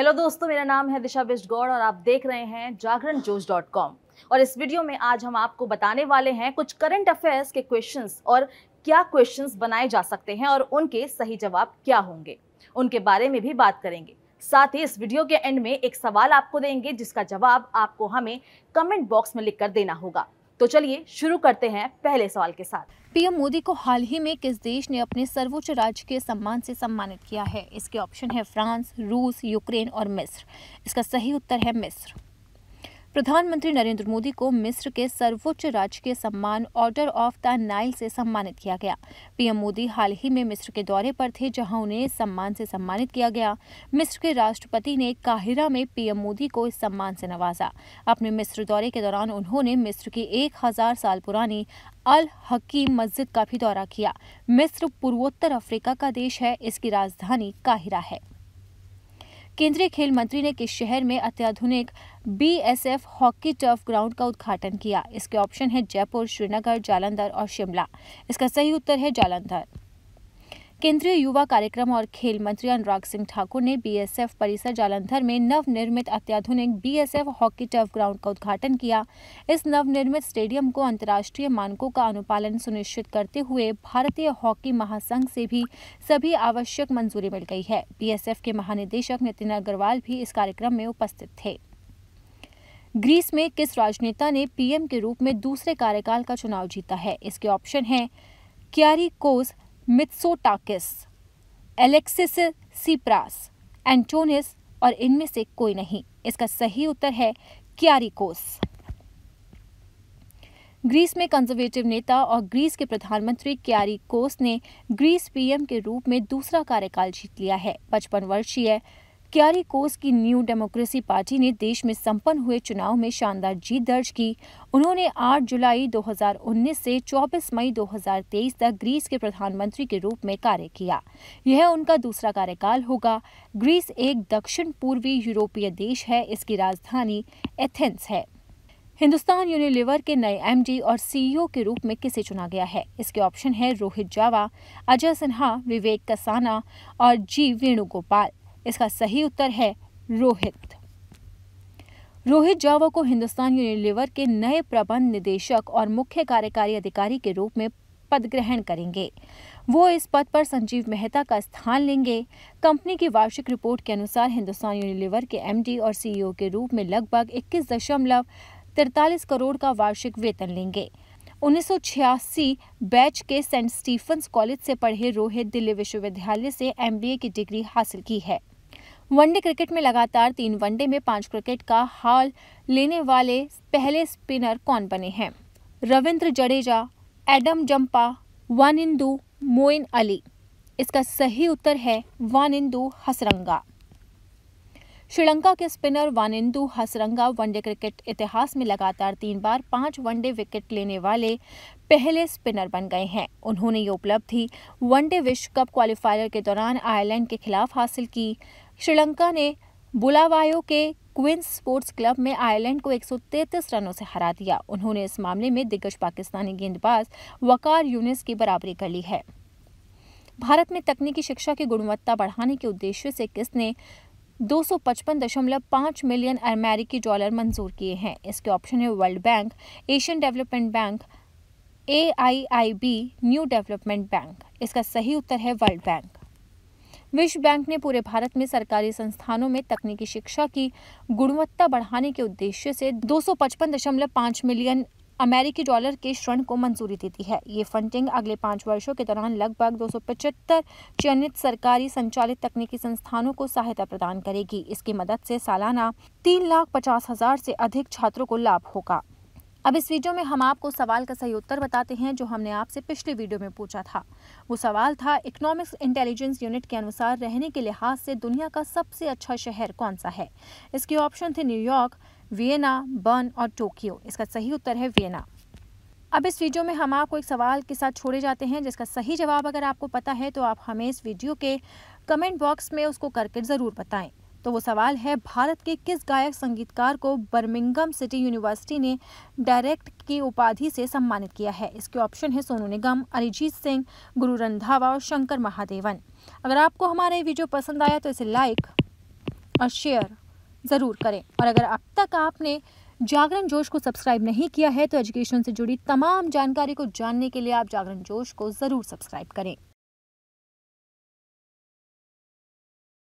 hello दोस्तों मेरा नाम है दिशा बिस्ट गौड़ और आप देख रहे हैं जागरण जोश डॉट कॉम और इस वीडियो में आज हम आपको बताने वाले हैं कुछ करंट अफेयर्स के क्वेश्चंस और क्या क्वेश्चंस बनाए जा सकते हैं और उनके सही जवाब क्या होंगे उनके बारे में भी बात करेंगे साथ ही इस वीडियो के एंड में एक सवाल आपको देंगे जिसका जवाब आपको हमें कमेंट बॉक्स में लिख कर देना होगा तो चलिए शुरू करते हैं पहले सवाल के साथ पीएम मोदी को हाल ही में किस देश ने अपने सर्वोच्च राजकीय सम्मान से सम्मानित किया है इसके ऑप्शन है फ्रांस रूस यूक्रेन और मिस्र इसका सही उत्तर है मिस्र प्रधानमंत्री नरेंद्र मोदी को मिस्र के सर्वोच्च राजकीय सम्मान ऑर्डर ऑफ द नाइल से सम्मानित किया गया पीएम मोदी हाल ही में मिस्र के दौरे पर थे जहां उन्हें इस सम्मान से सम्मानित किया गया मिस्र के राष्ट्रपति ने काहिरा में पीएम मोदी को इस सम्मान से नवाजा अपने मिस्र दौरे के दौरान उन्होंने मिस्र की एक हजार साल पुरानी अल हकीम मस्जिद का भी दौरा किया मिस्र पूर्वोत्तर अफ्रीका का देश है इसकी राजधानी काहिरा है केंद्रीय खेल मंत्री ने किस शहर में अत्याधुनिक बीएसएफ हॉकी टर्फ ग्राउंड का उद्घाटन किया इसके ऑप्शन है जयपुर श्रीनगर जालंधर और शिमला इसका सही उत्तर है जालंधर केंद्रीय युवा कार्यक्रम और खेल मंत्री अनुराग सिंह ठाकुर ने बीएसएफ परिसर जालंधर में नव निर्मित अत्याधुनिक बीएसएफ हॉकी टर्फ ग्राउंड का उद्घाटन किया इस नव निर्मित स्टेडियम को अंतर्राष्ट्रीय मानकों का अनुपालन सुनिश्चित करते हुए भारतीय हॉकी महासंघ से भी सभी आवश्यक मंजूरी मिल गई है बीएसएफ के महानिदेशक नितिन अग्रवाल भी इस कार्यक्रम में उपस्थित थे ग्रीस में किस राजनेता ने पीएम के रूप में दूसरे कार्यकाल का चुनाव जीता है इसके ऑप्शन हैं Kyriakos Mitsotakis Alexis Tsipras Antonis और इनमें से कोई नहीं इसका सही उत्तर है क्यारिकोस ग्रीस में कंजर्वेटिव नेता और ग्रीस के प्रधानमंत्री क्यारिकोस ने ग्रीस पीएम के रूप में दूसरा कार्यकाल जीत लिया है पचपन वर्षीय क्यारी कोस की न्यू डेमोक्रेसी पार्टी ने देश में संपन्न हुए चुनाव में शानदार जीत दर्ज की उन्होंने 8 जुलाई 2019 से 24 मई 2023 तक ग्रीस के प्रधानमंत्री के रूप में कार्य किया यह उनका दूसरा कार्यकाल होगा ग्रीस एक दक्षिण पूर्वी यूरोपीय देश है इसकी राजधानी एथेंस है हिंदुस्तान यूनिलीवर के नए एमडी और सीईओ के रूप में किसे चुना गया है इसके ऑप्शन है रोहित जावा अजय सिन्हा विवेक कसाना और जी वेणुगोपाल इसका सही उत्तर है रोहित रोहित जावा को हिंदुस्तान यूनिलीवर के नए प्रबंध निदेशक और मुख्य कार्यकारी अधिकारी के रूप में पद ग्रहण करेंगे वो इस पद पर संजीव मेहता का स्थान लेंगे कंपनी की वार्षिक रिपोर्ट के अनुसार हिंदुस्तान यूनिलीवर के एमडी और सीईओ के रूप में लगभग इक्कीस दशमलव तिरतालीस करोड़ का वार्षिक वेतन लेंगे 1986 बैच के सेंट स्टीफन कॉलेज से पढ़े रोहित दिल्ली विश्वविद्यालय से एमबीए की डिग्री हासिल की है वनडे क्रिकेट में लगातार तीन वनडे में पांच क्रिकेट का हाल लेने वाले पहले स्पिनर कौन बने हैं रविंद्र जडेजा एडम जम्पा इंदू मोइन अली इसका सही उत्तर है वन इंदू हसरंगा श्रीलंका के spinner Wanindu Hasaranga one day cricket इतिहास में लगातार तीन बार पांच वनडे विकेट लेने वाले पहले स्पिनर बन गए हैं उन्होंने ये उपलब्धि वनडे विश्व कप क्वालिफायर के दौरान आयरलैंड के खिलाफ हासिल की श्रीलंका ने बुलावायो के क्विंस स्पोर्ट्स क्लब में आयरलैंड को 133 रनों से हरा दिया उन्होंने इस मामले में दिग्गज पाकिस्तानी गेंदबाज वकार यूनिस की बराबरी कर ली है भारत में तकनीकी शिक्षा की गुणवत्ता बढ़ाने के उद्देश्य से किसने 255.5 मिलियन अमेरिकी डॉलर मंजूर किए हैं इसके ऑप्शन है World Bank Asian Development Bank A New Development Bank इसका सही उत्तर है वर्ल्ड बैंक विश्व बैंक ने पूरे भारत में सरकारी संस्थानों में तकनीकी शिक्षा की गुणवत्ता बढ़ाने के उद्देश्य से 255.5 मिलियन अमेरिकी डॉलर के ऋण को मंजूरी देती है ये फंडिंग अगले पाँच वर्षों के दौरान लगभग दो चयनित सरकारी संचालित तकनीकी संस्थानों को सहायता प्रदान करेगी इसकी मदद से सालाना तीन लाख पचास हजार से अधिक छात्रों को लाभ होगा अब इस वीडियो में हम आपको सवाल का सही उत्तर बताते हैं जो हमने आपसे पिछले वीडियो में पूछा था वो सवाल था इकोनॉमिक्स इंटेलिजेंस यूनिट के अनुसार रहने के लिहाज से दुनिया का सबसे अच्छा शहर कौन सा है इसके ऑप्शन थे न्यूयॉर्क वियना बर्न और टोक्यो इसका सही उत्तर है वियना अब इस वीडियो में हम आपको एक सवाल के साथ छोड़े जाते हैं जिसका सही जवाब अगर आपको पता है तो आप हमें इस वीडियो के कमेंट बॉक्स में उसको करके ज़रूर बताएं तो वो सवाल है भारत के किस गायक संगीतकार को बर्मिंगम सिटी यूनिवर्सिटी ने डायरेक्ट की उपाधि से सम्मानित किया है इसके ऑप्शन है सोनू निगम अरिजीत सिंह गुरु रंधावा और शंकर महादेवन अगर आपको हमारा ये वीडियो पसंद आया तो इसे लाइक और शेयर ज़रूर करें और अगर अब तक आपने जागरण जोश को सब्सक्राइब नहीं किया है तो एजुकेशन से जुड़ी तमाम जानकारी को जानने के लिए आप जागरण जोश को ज़रूर सब्सक्राइब करें